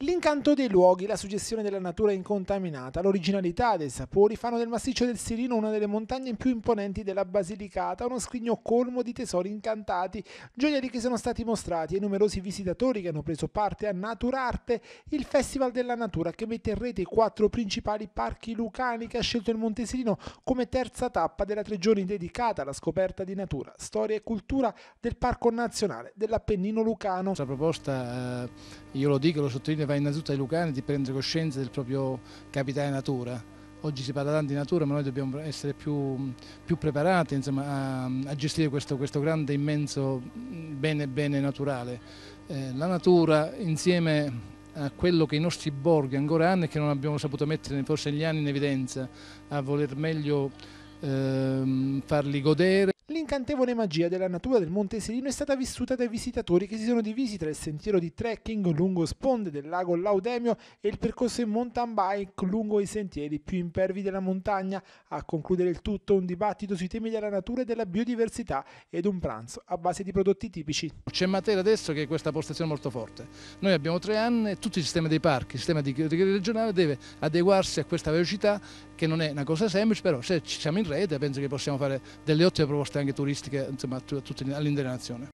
L'incanto dei luoghi, la suggestione della natura incontaminata, l'originalità dei sapori fanno del massiccio del Sirino una delle montagne più imponenti della Basilicata, uno scrigno colmo di tesori incantati, gioielli che sono stati mostrati ai numerosi visitatori che hanno preso parte a Naturarte, il festival della natura che mette in rete i quattro principali parchi lucani che ha scelto il Monte Sirino come terza tappa della tre giorni dedicata alla scoperta di natura, storia e cultura del Parco Nazionale dell'Appennino Lucano. La proposta, eh, io lo dico, lo sottolineo va innanzitutto ai lucani di prendere coscienza del proprio capitale natura. Oggi si parla tanto di natura, ma noi dobbiamo essere più, più preparati insomma, a, a, gestire questo, questo, grande, immenso bene, bene naturale. Eh, la natura insieme a quello che i nostri borghi ancora hanno e che non abbiamo saputo mettere forse negli anni in evidenza, a voler meglio ehm, farli godere l'incantevole magia della natura del Monte Serino è stata vissuta dai visitatori che si sono divisi tra il sentiero di trekking lungo sponde del lago Laudemio e il percorso in mountain bike lungo i sentieri più impervi della montagna, a concludere il tutto un dibattito sui temi della natura e della biodiversità ed un pranzo a base di prodotti tipici. C'è materia adesso che è questa postazione molto forte. Noi abbiamo tre anni e tutto il sistema dei parchi, il sistema di regionale deve adeguarsi a questa velocità che non è una cosa semplice, però se ci siamo in rete penso che possiamo fare delle ottime proposte anche turistiche insomma, all'intera nazione.